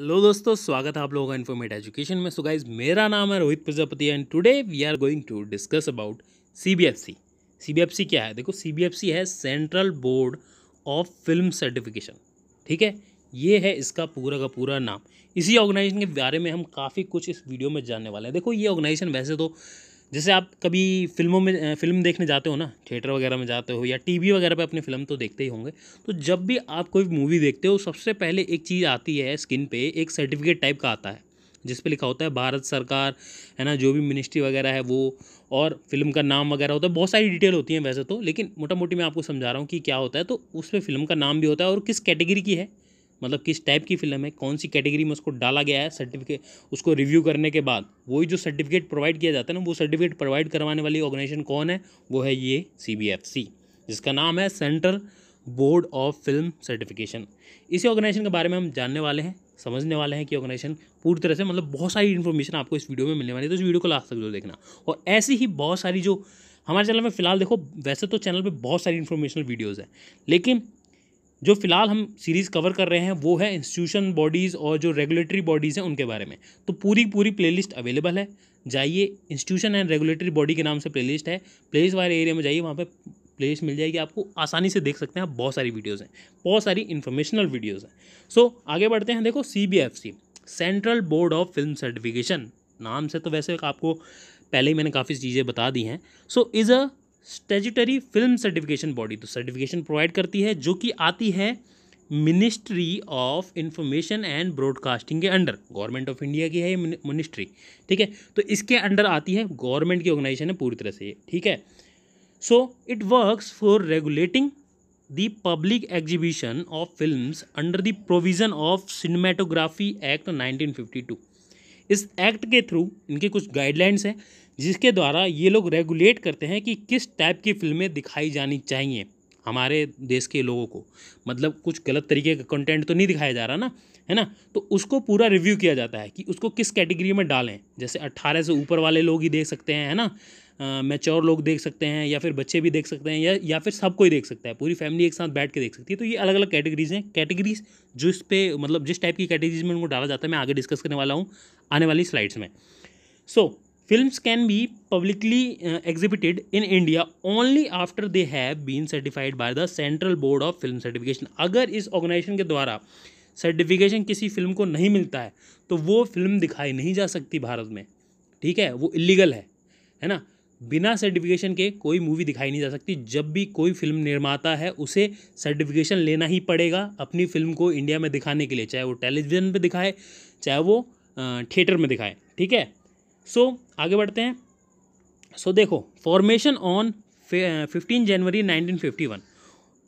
hello दोस्तों स्वागत है आप लोगों का इन्फॉर्मेट एजुकेशन में सो गाइज मेरा नाम है Rohit Prajapati and today we are going to discuss about CBFC CBFC क्या है देखो सीबीएफसी है central board of film certification ठीक है ये है इसका पूरा का पूरा नाम इसी ऑर्गेनाइजेशन के बारे में हम काफ़ी कुछ इस वीडियो में जानने वाले हैं देखो ये ऑर्गेनाइजेशन वैसे तो जैसे आप कभी फिल्मों में फिल्म देखने जाते हो ना थिएटर वगैरह में जाते हो या टीवी वगैरह पे अपनी फिल्म तो देखते ही होंगे तो जब भी आप कोई मूवी देखते हो सबसे पहले एक चीज़ आती है स्किन पे एक सर्टिफिकेट टाइप का आता है जिस पे लिखा होता है भारत सरकार है ना जो भी मिनिस्ट्री वगैरह है वो और फिल्म का नाम वगैरह होता है बहुत सारी डिटेल होती हैं वैसे तो लेकिन मोटा मोटी मैं आपको समझा रहा हूँ कि क्या होता है तो उस पर फिल्म का नाम भी होता है और किस कैटेगरी की है मतलब किस टाइप की फिल्म है कौन सी कैटेगरी में उसको डाला गया है सर्टिफिकेट उसको रिव्यू करने के बाद वही जो सर्टिफिकेट प्रोवाइड किया जाता है ना वो सर्टिफिकेट प्रोवाइड करवाने वाली ऑर्गेनाइजेशन कौन है वो है ये सी जिसका नाम है central board of film certification इसी ऑर्गेनाइजेशन के बारे में हम जानने वाले हैं समझने वाले हैं कि ऑर्गेनाइजेशन पूरी तरह से मतलब बहुत सारी इन्फॉर्मेशन आपको इस वीडियो में मिलने वाली है तो इस वीडियो को लास्ट तक जरूर देखना और ऐसी ही बहुत सारी जो हमारे चैनल में फिलहाल देखो वैसे तो चैनल पे बहुत सारी इन्फॉर्मेशनल वीडियोज़ हैं लेकिन जो फिलहाल हम सीरीज़ कवर कर रहे हैं वो है इंस्टीट्यूशन बॉडीज़ और जो रेगुलेटरी बॉडीज़ हैं उनके बारे में तो पूरी पूरी प्लेलिस्ट अवेलेबल है जाइए इंस्टीट्यूशन एंड रेगुलेटरी बॉडी के नाम से प्लेलिस्ट है प्लेलिस्ट वाले एरिया में जाइए वहाँ पर प्लेलिस्ट मिल जाएगी आपको आसानी से देख सकते हैं आप बहुत सारी वीडियोज़ हैं बहुत सारी इन्फॉर्मेशनल वीडियोज़ हैं सो आगे बढ़ते हैं देखो C B F C central board of film certification नाम से तो वैसे आपको पहले ही मैंने काफ़ी चीज़ें बता दी हैं so is a statutory film certification body तो सर्टिफिकेशन प्रोवाइड करती है जो कि आती है ministry of information and broadcasting के अंडर गवर्नमेंट ऑफ इंडिया की है ये मिनिस्ट्री ठीक है तो इसके अंडर आती है गवर्नमेंट की ऑर्गेनाइजेशन है पूरी तरह से ये ठीक है so it works for regulating the public exhibition of film under the provision of cinematography act to इस एक्ट के थ्रू इनके कुछ गाइडलाइंस हैं जिसके द्वारा ये लोग रेगुलेट करते हैं कि किस टाइप की फिल्में दिखाई जानी चाहिए हमारे देश के लोगों को मतलब कुछ गलत तरीके का कंटेंट तो नहीं दिखाया जा रहा ना है ना तो उसको पूरा रिव्यू किया जाता है कि उसको किस कैटेगरी में डालें जैसे 18 से ऊपर वाले लोग ही देख सकते हैं है ना मैच्योर लोग देख सकते हैं या फिर बच्चे भी देख सकते हैं या या फिर सब कोई देख सकता है पूरी फैमिली एक साथ बैठ के देख सकती है तो ये अलग अलग कैटेगरीज हैं कैटेगरीज जो इस पर मतलब जिस टाइप की कैटेगरीज में उनको डाला जाता है मैं आगे डिस्कस करने वाला हूँ आने वाली स्लाइड्स में सो so, films can be publicly uh, exhibited in india only after they have been certified by the central board of film certification अगर इस ऑर्गेनाइजेशन के द्वारा सर्टिफिकेशन किसी फिल्म को नहीं मिलता है तो वो फिल्म दिखाई नहीं जा सकती भारत में ठीक है वो इलीगल है है ना बिना सर्टिफिकेशन के कोई मूवी दिखाई नहीं जा सकती जब भी कोई फिल्म निर्माता है उसे सर्टिफिकेशन लेना ही पड़ेगा अपनी फिल्म को इंडिया में दिखाने के लिए चाहे वो टेलीविज़न पे दिखाए चाहे वो थिएटर uh, में दिखाए ठीक है सो so, आगे बढ़ते हैं सो so, देखो formation on fifteen January nineteen fifty one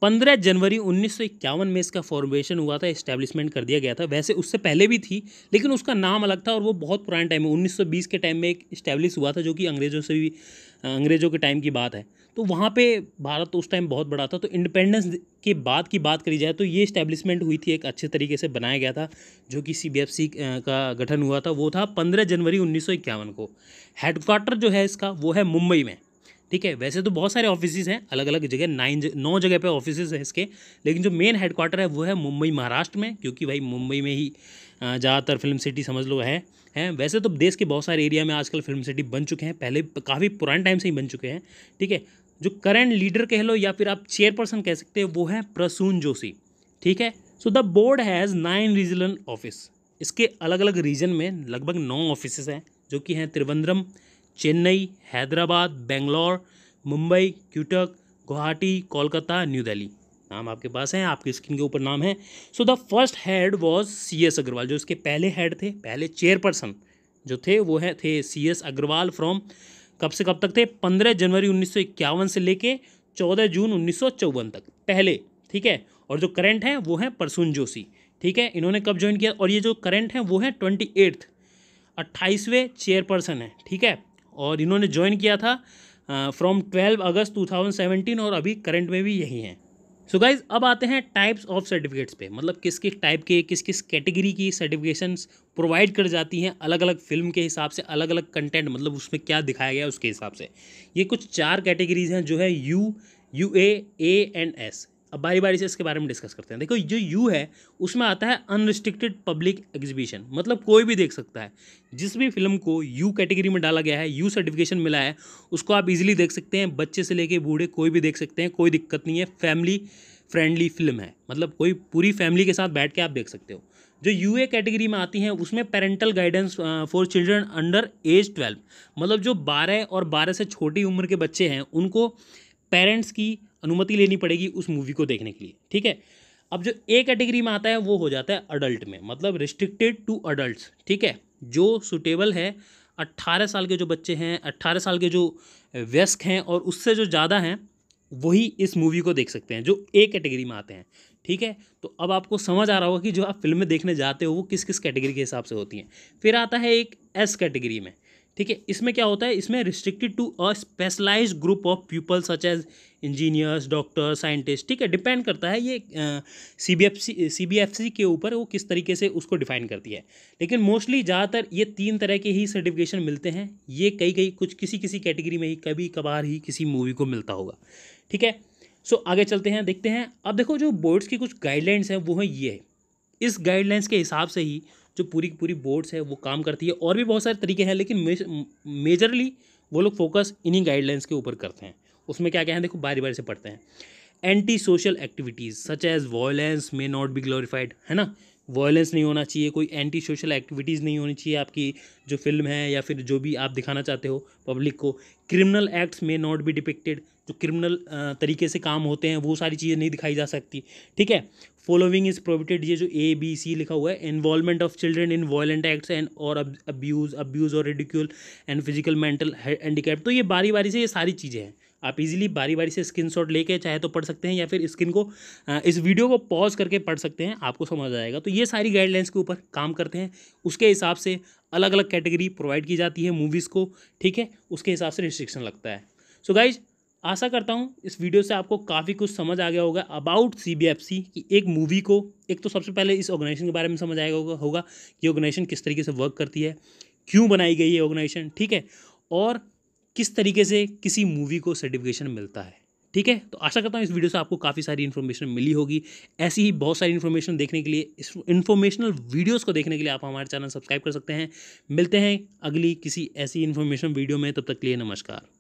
पंद्रह जनवरी उन्नीस में इसका फॉर्मेशन हुआ था इस्टेब्लिशमेंट कर दिया गया था वैसे उससे पहले भी थी लेकिन उसका नाम अलग था और वो बहुत पुराने टाइम में 1920 के टाइम में एक इस्टेब्लिश हुआ था जो कि अंग्रेज़ों से भी अंग्रेज़ों के टाइम की बात है तो वहाँ पे भारत उस टाइम बहुत बड़ा था तो इंडिपेंडेंस के बाद की बात करी जाए तो ये इस्टेब्लिशमेंट हुई थी एक अच्छे तरीके से बनाया गया था जो कि सी का गठन हुआ था वो था पंद्रह जनवरी उन्नीस को हेडक्वार्टर जो है इसका वो है मुंबई में ठीक है वैसे तो बहुत सारे ऑफिसेज हैं अलग अलग जगह नाइन नौ जगह पे ऑफिसेज हैं इसके लेकिन जो मेन हेडक्वार्टर है वो है मुंबई महाराष्ट्र में क्योंकि भाई मुंबई में ही ज़्यादातर फिल्म सिटी समझ लो है हैं वैसे तो देश के बहुत सारे एरिया में आजकल फिल्म सिटी बन चुके हैं पहले काफ़ी पुराने टाइम से ही बन चुके हैं ठीक है जो करंट लीडर कह लो या फिर आप चेयरपर्सन कह सकते हैं वो है प्रसून जोशी ठीक है so the board has nine regional office इसके अलग अलग रीजन में लगभग नौ ऑफिस हैं जो कि हैं त्रिवंद्रम चेन्नई हैदराबाद बेंगलोर मुंबई क्यूटक गुवाहाटी कोलकाता न्यू दिल्ली नाम आपके पास हैं आपकी स्क्रीन के ऊपर नाम है so the first head was C S Agarwal जो इसके पहले हेड थे पहले चेयरपर्सन जो थे वो है थे सी एस अग्रवाल फ्रॉम कब से कब तक थे पंद्रह जनवरी उन्नीस से लेके चौदह जून उन्नीस तक पहले ठीक है और जो करंट हैं वो हैं परसून जोशी ठीक है इन्होंने कब ज्वाइन किया और ये जो करंट है वो है ट्वेंटी एट्थ अट्ठाईसवें चेयरपर्सन है ठीक है और इन्होंने ज्वाइन किया था from twelve August two thousand seventeen और अभी करंट में भी यही हैं सो गाइज अब आते हैं टाइप्स ऑफ सर्टिफिकेट्स पे मतलब किस किस टाइप के किस किस कैटेगरी की सर्टिफिकेशन प्रोवाइड कर जाती हैं अलग अलग फिल्म के हिसाब से अलग अलग कंटेंट मतलब उसमें क्या दिखाया गया उसके हिसाब से ये कुछ चार कैटेगरीज हैं जो है U U A and S अब बारी बारी से इसके बारे में डिस्कस करते हैं देखो जो यू है उसमें आता है अनरिस्ट्रिक्टेड पब्लिक एग्जीबिशन मतलब कोई भी देख सकता है जिस भी फिल्म को यू कैटेगरी में डाला गया है यू सर्टिफिकेशन मिला है उसको आप इजीली देख सकते हैं बच्चे से लेके बूढ़े कोई भी देख सकते हैं कोई दिक्कत नहीं है फैमिली फ्रेंडली फिल्म है मतलब कोई पूरी फैमिली के साथ बैठ के आप देख सकते हो जो यू ए कैटेगरी में आती हैं उसमें parental guidance for children under age twelve मतलब जो बारह और बारह से छोटी उम्र के बच्चे हैं उनको पेरेंट्स की अनुमति लेनी पड़ेगी उस मूवी को देखने के लिए ठीक है अब जो ए कैटेगरी में आता है वो हो जाता है अडल्ट में मतलब रिस्ट्रिक्टेड टू अडल्ट ठीक है जो सुटेबल है अट्ठारह साल के जो बच्चे हैं अट्ठारह साल के जो व्यस्क हैं और उससे जो ज़्यादा हैं वही इस मूवी को देख सकते हैं जो ए कैटेगरी में आते हैं ठीक है तो अब आपको समझ आ रहा होगा कि जो आप फिल्में देखने जाते हो वो किस किस कैटेगरी के हिसाब से होती हैं फिर आता है एक एस कैटेगरी में ठीक है इसमें क्या होता है इसमें restricted to a specialise group of people such as engineers doctor scientist ठीक है डिपेंड करता है ये C B F C C B F C के ऊपर वो किस तरीके से उसको डिफाइन करती है लेकिन मोस्टली ज़्यादातर ये तीन तरह के ही सर्टिफिकेशन मिलते हैं ये कई कई कुछ किसी किसी कैटेगरी में ही कभी कभार ही किसी मूवी को मिलता होगा ठीक है सो आगे चलते हैं देखते हैं अब देखो जो बोर्ड्स की कुछ गाइडलाइंस हैं वो हैं ये इस गाइडलाइंस के हिसाब से ही जो पूरी की पूरी बोर्ड्स है वो काम करती है और भी बहुत सारे तरीके हैं लेकिन मेजरली वो लोग फोकस इन्हीं गाइडलाइंस के ऊपर करते हैं उसमें क्या क्या है देखो बारी बारी से पढ़ते हैं anti social activities such as violence may not be glorified है ना वायलेंस नहीं होना चाहिए कोई एंटी सोशल एक्टिविटीज़ नहीं होनी चाहिए आपकी जो फिल्म है या फिर जो भी आप दिखाना चाहते हो पब्लिक को criminal acts may not be depicted जो क्रिमिनल तरीके से काम होते हैं वो सारी चीज़ें नहीं दिखाई जा सकती ठीक है फॉलोइंग इज प्रोविटेड ये जो ए बी सी लिखा हुआ है involvement of children in violent acts and और अब्यूज़ अब्यूज़ और ridicule and physical mental handicap तो ये बारी बारी से ये सारी चीज़ें हैं आप इजीली बारी बारी से स्क्रीन शॉट लेके चाहे तो पढ़ सकते हैं या फिर स्क्रीन को इस वीडियो को पॉज करके पढ़ सकते हैं आपको समझ आएगा तो ये सारी गाइडलाइंस के ऊपर काम करते हैं उसके हिसाब से अलग अलग कैटेगरी प्रोवाइड की जाती है मूवीज़ को ठीक है उसके हिसाब से रिस्ट्रिक्शन लगता है सो so गाइज आशा करता हूँ इस वीडियो से आपको काफ़ी कुछ समझ आ गया होगा about C B F C कि एक मूवी को एक तो सबसे पहले इस ऑर्गेनाइजेशन के बारे में समझ आएगा होगा होगा कि ऑर्गेनाइजेशन किस तरीके से वर्क करती है क्यों बनाई गई है ऑर्गेनाइजेशन ठीक है और किस तरीके से किसी मूवी को सर्टिफिकेशन मिलता है ठीक है तो आशा करता हूँ इस वीडियो से आपको काफ़ी सारी इन्फॉर्मेशन मिली होगी ऐसी ही बहुत सारी इन्फॉर्मेशन देखने के लिए इस इन्फॉर्मेशनल वीडियोज़ को देखने के लिए आप हमारे चैनल सब्सक्राइब कर सकते हैं मिलते हैं अगली किसी ऐसी इन्फॉर्मेशन वीडियो में तब तक के लिए नमस्कार